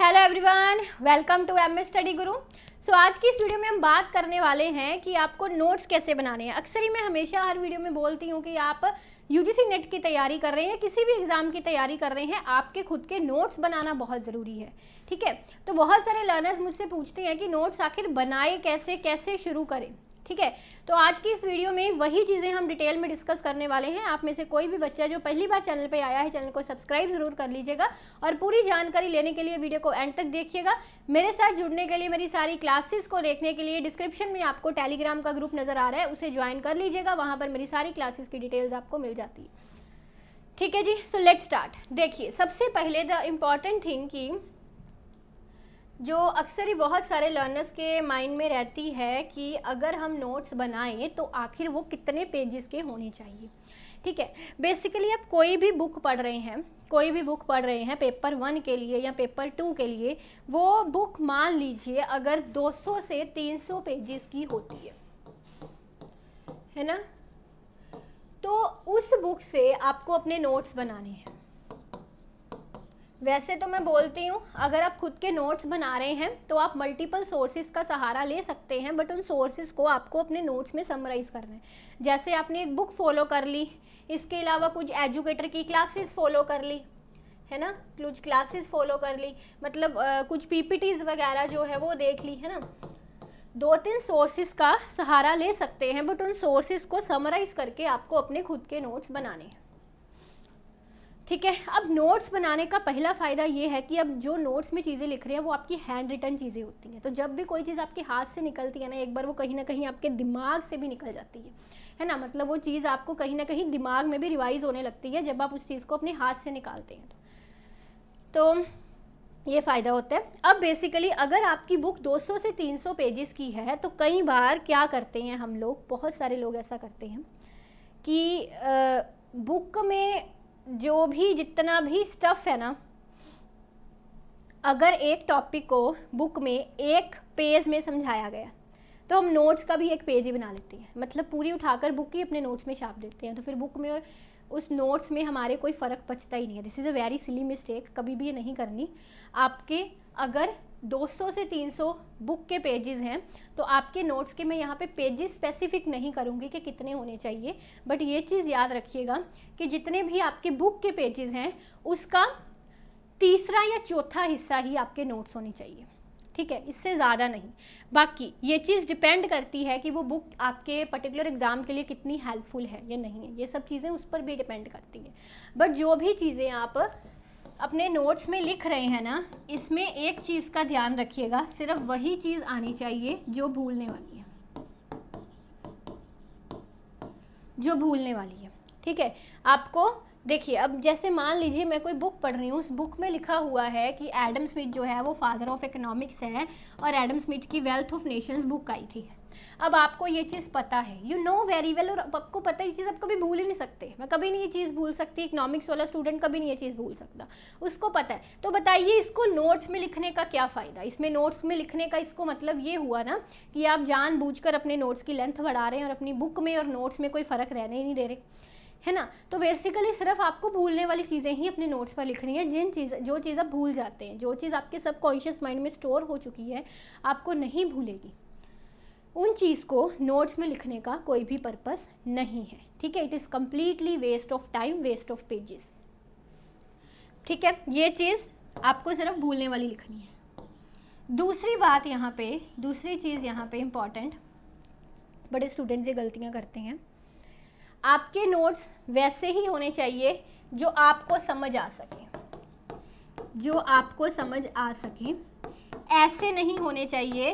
hello everyone welcome to M study Guru so आज की इस वीडियो में हम बात करने वाले हैं कि आपको नोट्स कैसे बनाने हैं अक्सर ही मैं हमेशा हर वीडियो में बोलती हूँ कि आप यूजीसी नेट e की तैयारी कर रहे हैं या किसी भी एग्ज़ाम की तैयारी कर रहे हैं आपके खुद के नोट्स बनाना बहुत ज़रूरी है ठीक है तो बहुत सारे लर्नर्स मुझसे पूछते हैं कि नोट्स आखिर बनाए कैसे कैसे शुरू करें ठीक है तो आज की इस वीडियो में वही चीज़ें हम डिटेल में डिस्कस करने वाले हैं आप में से कोई भी बच्चा जो पहली बार चैनल पे आया है चैनल को सब्सक्राइब जरूर कर लीजिएगा और पूरी जानकारी लेने के लिए वीडियो को एंड तक देखिएगा मेरे साथ जुड़ने के लिए मेरी सारी क्लासेस को देखने के लिए डिस्क्रिप्शन में आपको टेलीग्राम का ग्रुप नज़र आ रहा है उसे ज्वाइन कर लीजिएगा वहाँ पर मेरी सारी क्लासेस की डिटेल्स आपको मिल जाती है ठीक है जी सो लेट स्टार्ट देखिए सबसे पहले द इम्पॉर्टेंट थिंग की जो अक्सर ही बहुत सारे लर्नर्स के माइंड में रहती है कि अगर हम नोट्स बनाएं तो आखिर वो कितने पेजेस के होने चाहिए ठीक है बेसिकली आप कोई भी बुक पढ़ रहे हैं कोई भी बुक पढ़ रहे हैं पेपर वन के लिए या पेपर टू के लिए वो बुक मान लीजिए अगर 200 से 300 पेजेस की होती है है ना तो उस बुक से आपको अपने नोट्स बनाने हैं वैसे तो मैं बोलती हूँ अगर आप खुद के नोट्स बना रहे हैं तो आप मल्टीपल सोर्सेज का सहारा ले सकते हैं बट उन सोर्सेज को आपको अपने नोट्स में समराइज़ करना है जैसे आपने एक बुक फॉलो कर ली इसके अलावा कुछ एजुकेटर की क्लासेस फॉलो कर ली है ना कुछ क्लासेस फॉलो कर ली मतलब आ, कुछ पी वगैरह जो है वो देख ली है ना दो तीन सोर्सेज का सहारा ले सकते हैं बट उन सोर्सेज को समराइज़ करके आपको अपने खुद के नोट्स बनाने हैं ठीक है अब नोट्स बनाने का पहला फ़ायदा ये है कि अब जो नोट्स में चीज़ें लिख रहे हैं वो आपकी हैंड रिटर्न चीज़ें होती हैं तो जब भी कोई चीज़ आपके हाथ से निकलती है ना एक बार वो कहीं ना कहीं आपके दिमाग से भी निकल जाती है है ना मतलब वो चीज़ आपको कहीं ना कहीं दिमाग में भी रिवाइज होने लगती है जब आप उस चीज़ को अपने हाथ से निकालते हैं तो, तो ये फ़ायदा होता है अब बेसिकली अगर आपकी बुक 200 से 300 पेजेस की है तो कई बार क्या करते हैं हम लोग बहुत सारे लोग ऐसा करते हैं कि बुक में जो भी जितना भी स्टफ़ है ना अगर एक टॉपिक को बुक में एक पेज में समझाया गया तो हम नोट्स का भी एक पेज ही बना लेते हैं मतलब पूरी उठाकर बुक ही अपने नोट्स में छाप देते हैं तो फिर बुक में और उस नोट्स में हमारे कोई फ़र्क बचता ही नहीं है this is a very silly mistake कभी भी ये नहीं करनी आपके अगर 200 से 300 बुक के पेजेस हैं तो आपके नोट्स के मैं यहाँ पे पेजेस स्पेसिफिक नहीं करूँगी कि कितने होने चाहिए बट ये चीज़ याद रखिएगा कि जितने भी आपके बुक के पेजेस हैं उसका तीसरा या चौथा हिस्सा ही आपके नोट्स होने चाहिए ठीक है इससे ज़्यादा नहीं बाकी ये चीज़ डिपेंड करती है कि वो बुक आपके पर्टिकुलर एग्ज़ाम के लिए कितनी हेल्पफुल है या नहीं है ये सब चीज़ें उस पर भी डिपेंड करती हैं बट जो भी चीज़ें आप अपने नोट्स में लिख रहे हैं ना इसमें एक चीज़ का ध्यान रखिएगा सिर्फ वही चीज़ आनी चाहिए जो भूलने वाली है जो भूलने वाली है ठीक है आपको देखिए अब जैसे मान लीजिए मैं कोई बुक पढ़ रही हूँ उस बुक में लिखा हुआ है कि एडम स्मिथ जो है वो फादर ऑफ इकोनॉमिक्स हैं और एडम स्मिथ की वेल्थ ऑफ नेशंस बुक आई थी अब आपको ये चीज़ पता है यू नो वेरी वेल और आपको पता है ये चीज़ आप कभी भूल ही नहीं सकते मैं कभी नहीं ये चीज़ भूल सकती इकोनॉमिक्स वाला स्टूडेंट कभी नहीं ये चीज़ भूल सकता उसको पता है तो बताइए इसको नोट्स में लिखने का क्या फ़ायदा इसमें नोट्स में लिखने का इसको मतलब ये हुआ ना कि आप जान अपने नोट्स की लेंथ बढ़ा रहे हैं और अपनी बुक में और नोट्स में कोई फ़र्क रहने ही नहीं दे रहे है ना तो बेसिकली सिर्फ आपको भूलने वाली चीज़ें ही अपने नोट्स पर लिखनी है जिन चीज़ जो चीज़ आप भूल जाते हैं जो चीज़ आपके सब कॉन्शियस माइंड में स्टोर हो चुकी है आपको नहीं भूलेगी उन चीज़ को नोट्स में लिखने का कोई भी पर्पस नहीं है ठीक है it is completely waste of time waste of pages ठीक है ये चीज़ आपको सिर्फ भूलने वाली लिखनी है दूसरी बात यहाँ पे दूसरी चीज़ यहाँ पे इम्पॉर्टेंट बड़े स्टूडेंट्स ये गलतियाँ करते हैं आपके नोट्स वैसे ही होने चाहिए जो आपको समझ आ सके जो आपको समझ आ सके ऐसे नहीं होने चाहिए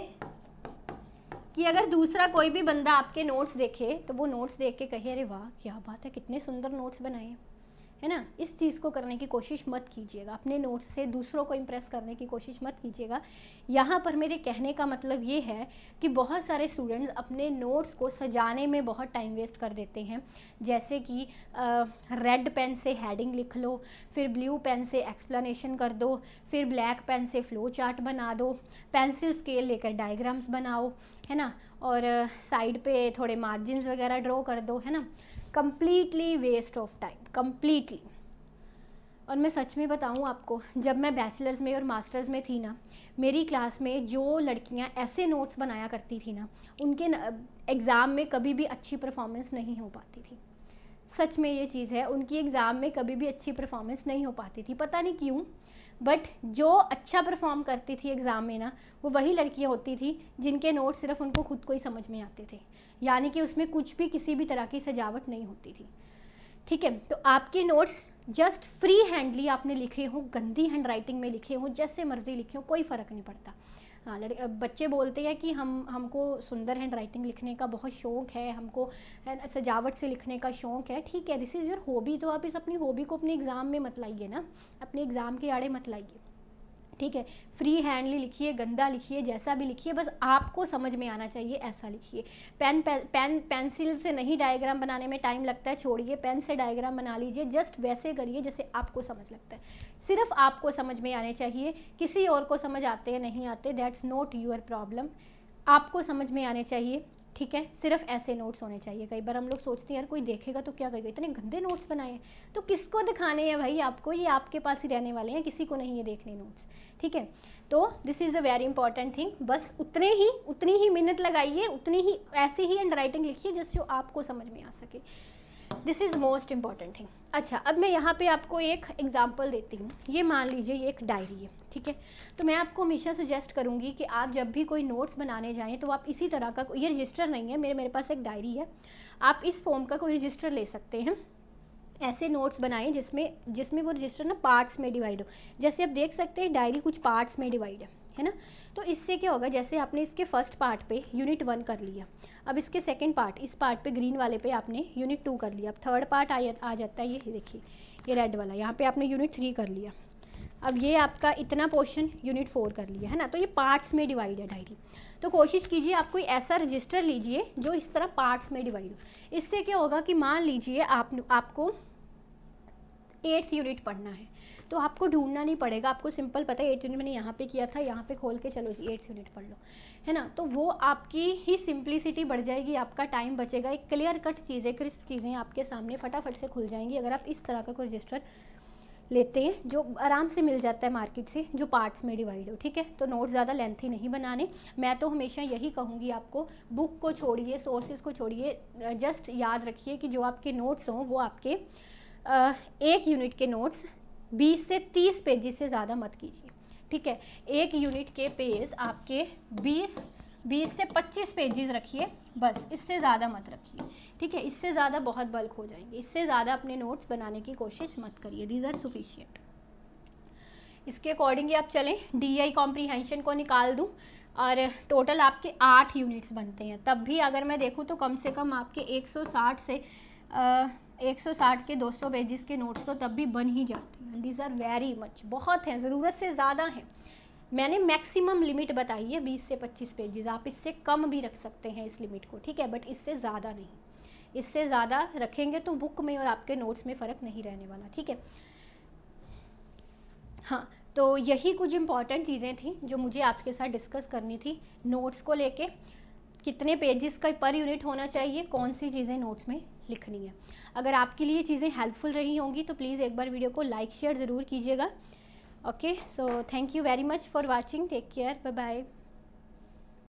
कि अगर दूसरा कोई भी बंदा आपके नोट्स देखे तो वो नोट्स देख के कहे अरे वाह क्या बात है कितने सुंदर नोट्स बनाए है ना इस चीज़ को करने की कोशिश मत कीजिएगा अपने नोट्स से दूसरों को इम्प्रेस करने की कोशिश मत कीजिएगा यहाँ पर मेरे कहने का मतलब ये है कि बहुत सारे स्टूडेंट्स अपने नोट्स को सजाने में बहुत टाइम वेस्ट कर देते हैं जैसे कि रेड पेन से हेडिंग लिख लो फिर ब्लू पेन से एक्सप्लेनेशन कर दो फिर ब्लैक पेन से फ्लो चार्ट बना दो पेंसिल स्केल लेकर डायग्राम्स बनाओ है ना और साइड पे थोड़े मार्जिन वगैरह ड्रॉ कर दो है ना completely waste of time completely और मैं सच में बताऊँ आपको जब मैं बैचलर्स में और मास्टर्स में थी ना मेरी क्लास में जो लड़कियाँ ऐसे नोट्स बनाया करती थी ना उनके एग्ज़ाम में कभी भी अच्छी परफॉर्मेंस नहीं हो पाती थी सच में ये चीज़ है उनकी एग्ज़ाम में कभी भी अच्छी परफॉर्मेंस नहीं हो पाती थी पता नहीं क्यों बट जो अच्छा परफॉर्म करती थी एग्ज़ाम में ना वो वही लड़कियाँ होती थी जिनके नोट सिर्फ उनको खुद को ही समझ में आते थे यानी कि उसमें कुछ भी किसी भी तरह की सजावट नहीं होती थी ठीक है तो आपके नोट्स जस्ट फ्री हैंडली आपने लिखे हों गंदी हैंड राइटिंग में लिखे हों जैसे मर्जी लिखे हों कोई फ़र्क नहीं पड़ता हाँ लड़के बच्चे बोलते हैं कि हम हमको सुंदर हैंड राइटिंग लिखने का बहुत शौक है हमको सजावट से लिखने का शौक है ठीक है दिस इज़ योर हॉबी तो आप इस अपनी हॉबी को अपने एग्ज़ाम में मत लाइए ना अपने एग्ज़ाम के आड़े मत लाइए ठीक है फ्री हैंडली लिखिए गंदा लिखिए जैसा भी लिखिए बस आपको समझ में आना चाहिए ऐसा लिखिए पेन पेन पेंसिल से नहीं डायग्राम बनाने में टाइम लगता है छोड़िए पेन से डायग्राम बना लीजिए जस्ट वैसे करिए जैसे आपको समझ लगता है सिर्फ आपको समझ में आने चाहिए किसी और को समझ आते हैं नहीं आते दैट्स नॉट यूर प्रॉब्लम आपको समझ में आने चाहिए ठीक है सिर्फ ऐसे नोट्स होने चाहिए कई बार हम लोग सोचते हैं यार कोई देखेगा तो क्या कहेगा इतने गंदे नोट्स बनाए हैं तो किसको दिखाने हैं भाई आपको ये आपके पास ही रहने वाले हैं किसी को नहीं ये देखने नोट्स ठीक है तो this is a very important thing बस उतने ही उतनी ही मेहनत लगाइए उतनी ही ऐसे ही हैंड लिखिए जिस जो आपको समझ में आ सके this is most important thing अच्छा अब मैं यहाँ पे आपको एक एग्जांपल देती हूँ ये मान लीजिए ये एक डायरी है ठीक है तो मैं आपको हमेशा सजेस्ट करूँगी कि आप जब भी कोई नोट्स बनाने जाएँ तो आप इसी तरह का ये रजिस्टर नहीं है मेरे मेरे पास एक डायरी है आप इस फॉर्म का कोई रजिस्टर ले सकते हैं ऐसे नोट्स बनाएं जिसमें जिसमें वो रजिस्टर ना पार्ट्स में डिवाइड हो जैसे आप देख सकते हैं डायरी कुछ पार्ट्स में डिवाइड है है ना तो इससे क्या होगा जैसे आपने इसके फर्स्ट पार्ट पे यूनिट वन कर लिया अब इसके सेकंड पार्ट इस पार्ट पे ग्रीन वाले पे आपने यूनिट टू कर लिया अब थर्ड पार्ट आ, आ जाता है ये देखिए ये रेड वाला यहाँ पे आपने यूनिट थ्री कर लिया अब ये आपका इतना पोर्शन यूनिट फोर कर लिया है ना तो ये पार्ट्स में डिवाइड है डायरी तो कोशिश कीजिए आप कोई ऐसा रजिस्टर लीजिए जो इस तरह पार्ट्स में डिवाइड हो इससे क्या होगा कि मान लीजिए आप आपको एट्थ यूनिट पढ़ना है तो आपको ढूंढना नहीं पड़ेगा आपको सिंपल पता है एट्थ यूनिट मैंने यहाँ पे किया था यहाँ पे खोल के चलो जी एट्थ यूनिट पढ़ लो है ना तो वो आपकी ही सिंप्लिसिटी बढ़ जाएगी आपका टाइम बचेगा एक क्लियर कट चीज़ें क्रिस्प चीज़ें आपके सामने फटाफट से खुल जाएंगी अगर आप इस तरह का कोई रजिस्टर लेते हैं जो आराम से मिल जाता है मार्केट से जो पार्ट्स में डिवाइड हो ठीक है तो नोट्स ज़्यादा लेंथी नहीं बनाने मैं तो हमेशा यही कहूँगी आपको बुक को छोड़िए सोर्सेज को छोड़िए जस्ट याद रखिए कि जो आपके नोट्स हों वो आपके एक यूनिट के नोट्स 20 से 30 पेजेस से ज़्यादा मत कीजिए ठीक है एक यूनिट के पेज आपके 20 20 से 25 पेजेस रखिए बस इससे ज़्यादा मत रखिए ठीक है इससे ज़्यादा बहुत बल्क हो जाएंगे इससे ज़्यादा अपने नोट्स बनाने की कोशिश मत करिए दीज आर सुफिशियंट इसके अकॉर्डिंग आप चलें डी आई कॉम्प्रीहेंशन को निकाल दूँ और टोटल आपके आठ यूनिट्स बनते हैं तब भी अगर मैं देखूँ तो कम से कम आपके 160 से एक सौ साठ के दो सौ पेजेस के नोट्स तो तब भी बन ही जाते हैं दीज आर वेरी मच बहुत हैं ज़रूरत से ज़्यादा हैं मैंने मैक्सिमम लिमिट बताई है बीस से पच्चीस पेजेस आप इससे कम भी रख सकते हैं इस लिमिट को ठीक है बट इससे ज़्यादा नहीं इससे ज़्यादा रखेंगे तो बुक में और आपके नोट्स में फ़र्क नहीं रहने वाला ठीक है हाँ तो यही कुछ इम्पॉर्टेंट चीज़ें थी जो मुझे आपके साथ डिस्कस करनी थी नोट्स को लेके कितने पेजेस का पर यूनिट होना चाहिए कौन सी चीज़ें नोट्स में लिखनी है अगर आपके लिए चीज़ें हेल्पफुल रही होंगी तो प्लीज़ एक बार वीडियो को लाइक शेयर ज़रूर कीजिएगा okay so thank you very much for watching take care bye bye